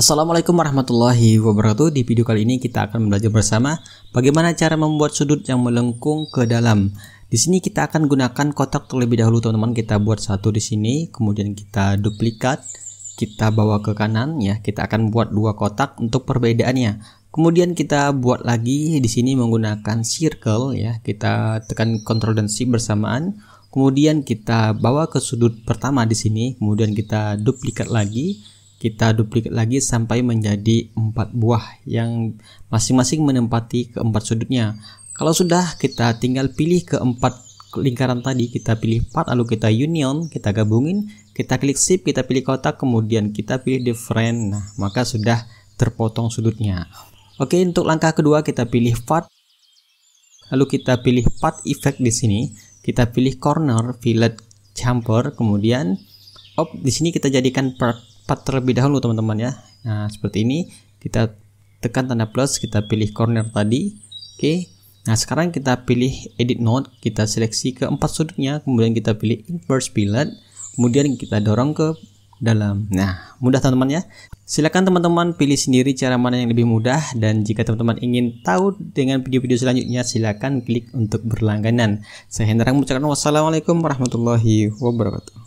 Assalamualaikum warahmatullahi wabarakatuh Di video kali ini kita akan belajar bersama Bagaimana cara membuat sudut yang melengkung ke dalam Di sini kita akan gunakan kotak terlebih dahulu teman-teman Kita buat satu di sini Kemudian kita duplikat Kita bawa ke kanan ya Kita akan buat dua kotak untuk perbedaannya Kemudian kita buat lagi di sini menggunakan circle ya Kita tekan Ctrl dan Shift bersamaan Kemudian kita bawa ke sudut pertama di sini Kemudian kita duplikat lagi kita duplikat lagi sampai menjadi empat buah yang masing-masing menempati keempat sudutnya. Kalau sudah, kita tinggal pilih keempat lingkaran tadi, kita pilih part, lalu kita union, kita gabungin, kita klik shift, kita pilih kotak, kemudian kita pilih different. Nah, maka sudah terpotong sudutnya. Oke, untuk langkah kedua kita pilih part, lalu kita pilih part effect di sini, kita pilih corner, fillet, chamfer, kemudian op di sini kita jadikan part cepat terlebih dahulu teman-teman ya nah seperti ini kita tekan tanda plus kita pilih corner tadi oke nah sekarang kita pilih edit node kita seleksi keempat sudutnya kemudian kita pilih inverse pilot kemudian kita dorong ke dalam nah mudah teman-teman ya silakan teman-teman pilih sendiri cara mana yang lebih mudah dan jika teman-teman ingin tahu dengan video-video selanjutnya silakan klik untuk berlangganan saya Hendra mengucapkan wassalamualaikum warahmatullahi wabarakatuh